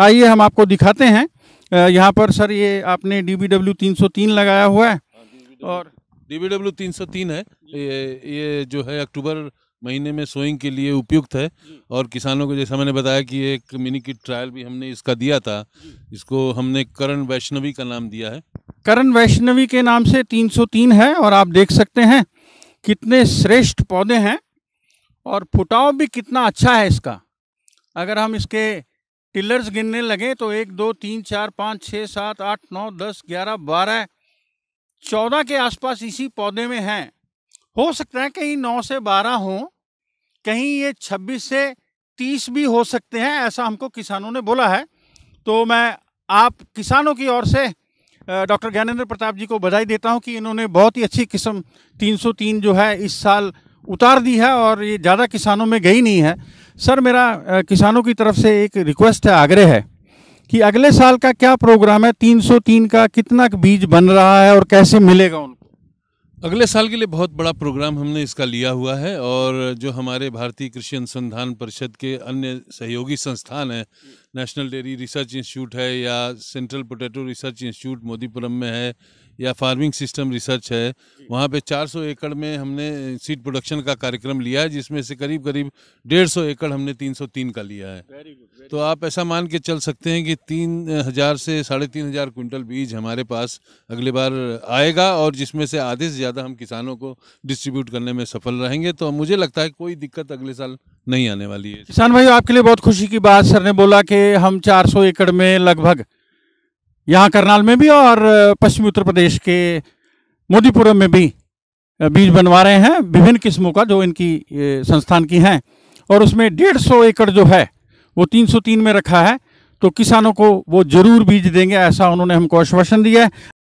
आइए हम आपको दिखाते हैं यहाँ पर सर ये आपने डी बी डब्ल्यू तीन सौ तीन लगाया हुआ है और डी बी डब्ल्यू तीन सौ तीन है ये ये जो है अक्टूबर महीने में सोइंग के लिए उपयुक्त है और किसानों को जैसा मैंने बताया कि एक मिनी किट ट्रायल भी हमने इसका दिया था इसको हमने करण वैष्णवी का नाम दिया है करण वैष्णवी के नाम से 303 है और आप देख सकते हैं कितने श्रेष्ठ पौधे हैं और फुटाव भी कितना अच्छा है इसका अगर हम इसके टिलर्स गिनने लगे तो एक दो तीन चार पाँच छः सात आठ नौ दस ग्यारह बारह चौदह के आसपास इसी पौधे में हैं हो सकता है कहीं नौ से बारह हों कहीं ये छब्बीस से तीस भी हो सकते हैं ऐसा हमको किसानों ने बोला है तो मैं आप किसानों की ओर से डॉक्टर ज्ञानेंद्र प्रताप जी को बधाई देता हूं कि इन्होंने बहुत ही अच्छी किस्म 303 जो है इस साल उतार दी है और ये ज़्यादा किसानों में गई नहीं है सर मेरा किसानों की तरफ से एक रिक्वेस्ट है आग्रह है कि अगले साल का क्या प्रोग्राम है 303 का कितना बीज बन रहा है और कैसे मिलेगा उनको अगले साल के लिए बहुत बड़ा प्रोग्राम हमने इसका लिया हुआ है और जो हमारे भारतीय कृषि अनुसंधान परिषद के अन्य सहयोगी संस्थान हैं नेशनल डेयरी रिसर्च इंस्टीट्यूट है या central potato research institute Modipuram में है या फार्मिंग सिस्टम रिसर्च है वहाँ पे 400 एकड़ में हमने सीड प्रोडक्शन का कार्यक्रम लिया है जिसमें से करीब करीब 150 एकड़ हमने 303 का लिया है very good, very तो आप ऐसा मान के चल सकते हैं कि तीन हज़ार से साढ़े तीन हज़ार क्विंटल बीज हमारे पास अगले बार आएगा और जिसमें से आधे से ज़्यादा हम किसानों को डिस्ट्रीब्यूट करने में सफल रहेंगे तो मुझे लगता है कोई दिक्कत अगले साल नहीं आने वाली है किसान भाई आपके लिए बहुत खुशी की बात सर ने बोला कि हम 400 एकड़ में लगभग यहाँ करनाल में भी और पश्चिमी उत्तर प्रदेश के मोदीपुरम में भी बीज बनवा रहे हैं विभिन्न किस्मों का जो इनकी संस्थान की हैं और उसमें डेढ़ सौ एकड़ जो है वो तीन तीन में रखा है तो किसानों को वो जरूर बीज देंगे ऐसा उन्होंने हमको आश्वासन दिया है